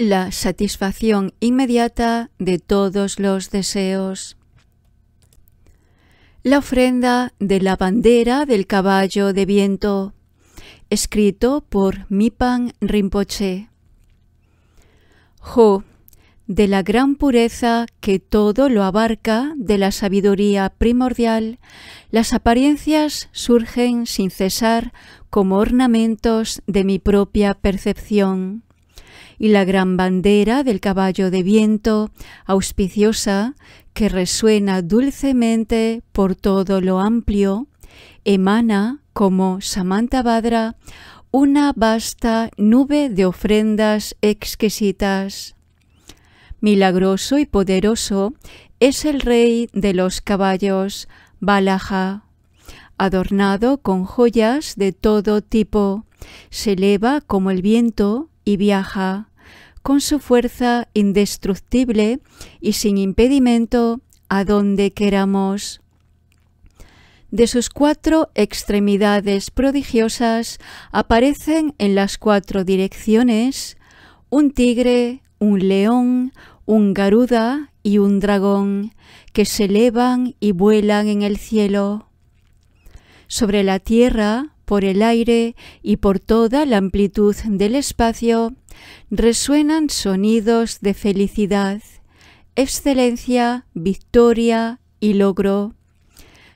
la satisfacción inmediata de todos los deseos. La ofrenda de la bandera del caballo de viento, escrito por Mipan Rinpoche. Jo, de la gran pureza que todo lo abarca de la sabiduría primordial, las apariencias surgen sin cesar como ornamentos de mi propia percepción y la gran bandera del caballo de viento, auspiciosa, que resuena dulcemente por todo lo amplio, emana, como Samantha Badra, una vasta nube de ofrendas exquisitas. Milagroso y poderoso es el rey de los caballos, Balaja. Adornado con joyas de todo tipo, se eleva como el viento y viaja con su fuerza indestructible y sin impedimento a donde queramos. De sus cuatro extremidades prodigiosas aparecen en las cuatro direcciones un tigre, un león, un garuda y un dragón, que se elevan y vuelan en el cielo. Sobre la tierra por el aire y por toda la amplitud del espacio, resuenan sonidos de felicidad, excelencia, victoria y logro.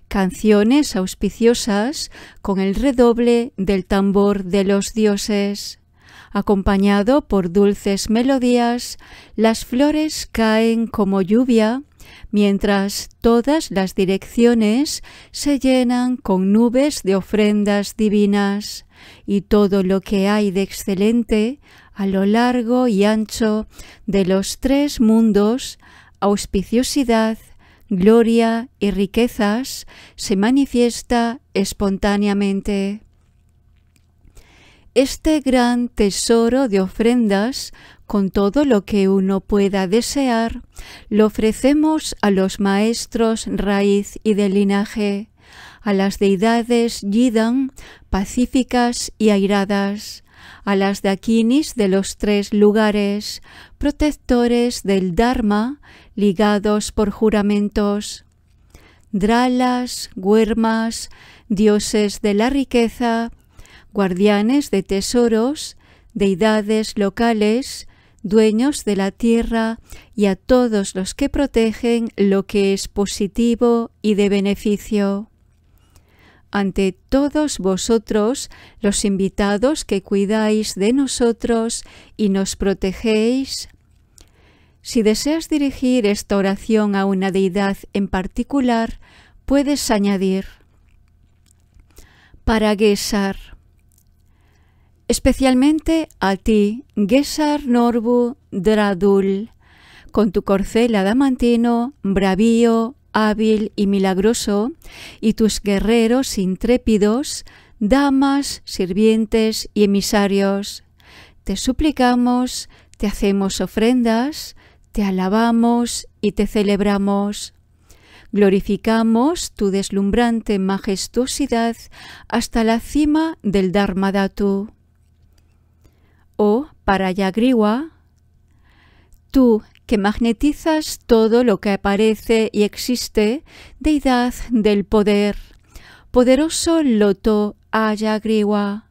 Canciones auspiciosas con el redoble del tambor de los dioses. Acompañado por dulces melodías, las flores caen como lluvia mientras todas las direcciones se llenan con nubes de ofrendas divinas, y todo lo que hay de excelente a lo largo y ancho de los tres mundos, auspiciosidad, gloria y riquezas, se manifiesta espontáneamente. Este gran tesoro de ofrendas con todo lo que uno pueda desear, lo ofrecemos a los maestros raíz y de linaje, a las deidades Yidan, pacíficas y airadas, a las Dakinis de los tres lugares, protectores del Dharma, ligados por juramentos, Dralas, Guermas, dioses de la riqueza, guardianes de tesoros, deidades locales, dueños de la tierra, y a todos los que protegen lo que es positivo y de beneficio. Ante todos vosotros, los invitados que cuidáis de nosotros y nos protegéis, si deseas dirigir esta oración a una deidad en particular, puedes añadir para guesar especialmente a ti, Gesar Norbu Dradul, con tu corcel adamantino, bravío, hábil y milagroso, y tus guerreros intrépidos, damas, sirvientes y emisarios. Te suplicamos, te hacemos ofrendas, te alabamos y te celebramos. Glorificamos tu deslumbrante majestuosidad hasta la cima del Dharmadhatu o para Yagriwa, tú que magnetizas todo lo que aparece y existe, deidad del poder, poderoso Loto Ayagriwa,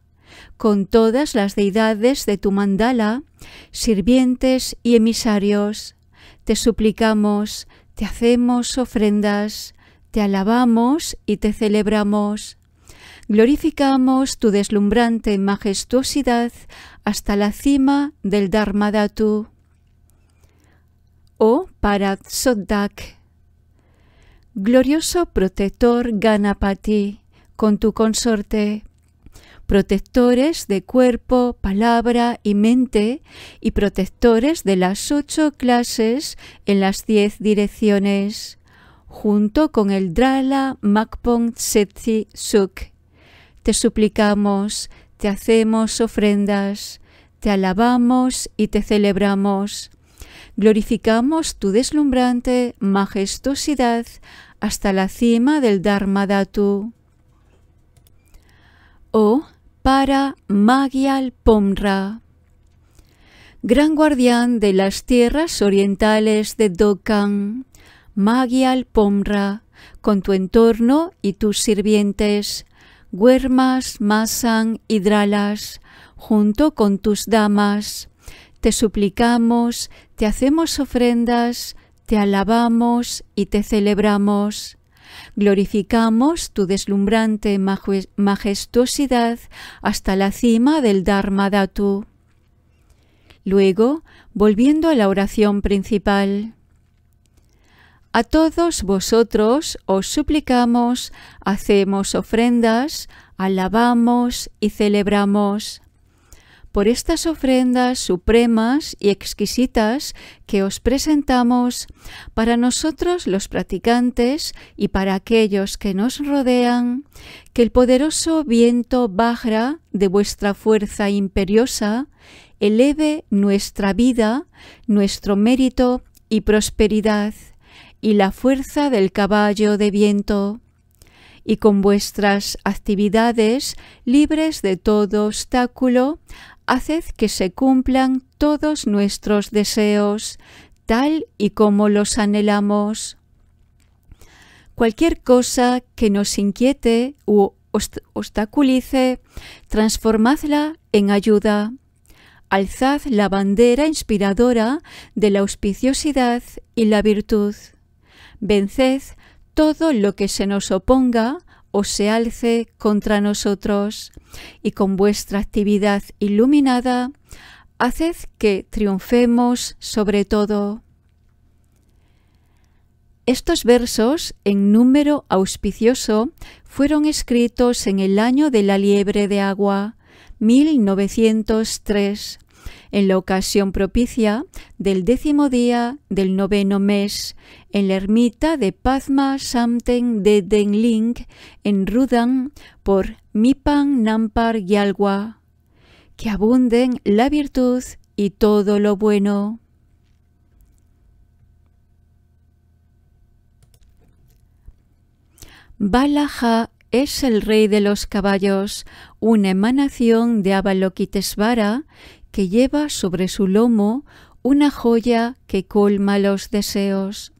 con todas las deidades de tu mandala, sirvientes y emisarios, te suplicamos, te hacemos ofrendas, te alabamos y te celebramos glorificamos tu deslumbrante majestuosidad hasta la cima del Dharmadhatu. O oh Parat glorioso protector Ganapati, con tu consorte, protectores de cuerpo, palabra y mente, y protectores de las ocho clases en las diez direcciones, junto con el Drala Makpong Setsi Suk te suplicamos, te hacemos ofrendas, te alabamos y te celebramos. Glorificamos tu deslumbrante majestuosidad hasta la cima del Dharmadhatu. O oh para Magyal Pomra, gran guardián de las tierras orientales de Dokkan, Magyal Pomra, con tu entorno y tus sirvientes, Guermas, Masan, Hidralas, junto con tus damas, te suplicamos, te hacemos ofrendas, te alabamos y te celebramos. Glorificamos tu deslumbrante majestuosidad hasta la cima del Dharma Datu. Luego, volviendo a la oración principal. A todos vosotros os suplicamos, hacemos ofrendas, alabamos y celebramos. Por estas ofrendas supremas y exquisitas que os presentamos, para nosotros los practicantes y para aquellos que nos rodean, que el poderoso viento Bajra de vuestra fuerza imperiosa eleve nuestra vida, nuestro mérito y prosperidad y la fuerza del caballo de viento, y con vuestras actividades libres de todo obstáculo, haced que se cumplan todos nuestros deseos, tal y como los anhelamos. Cualquier cosa que nos inquiete u obstaculice, transformadla en ayuda. Alzad la bandera inspiradora de la auspiciosidad y la virtud venced todo lo que se nos oponga o se alce contra nosotros, y con vuestra actividad iluminada, haced que triunfemos sobre todo. Estos versos, en número auspicioso, fueron escritos en el año de la liebre de agua, 1903, en la ocasión propicia del décimo día del noveno mes, en la ermita de Pazma Samten de Denling en Rudan por Mipan Nampar Yalwa. Que abunden la virtud y todo lo bueno. Balaja es el rey de los caballos, una emanación de Avalokitesvara que lleva sobre su lomo una joya que colma los deseos.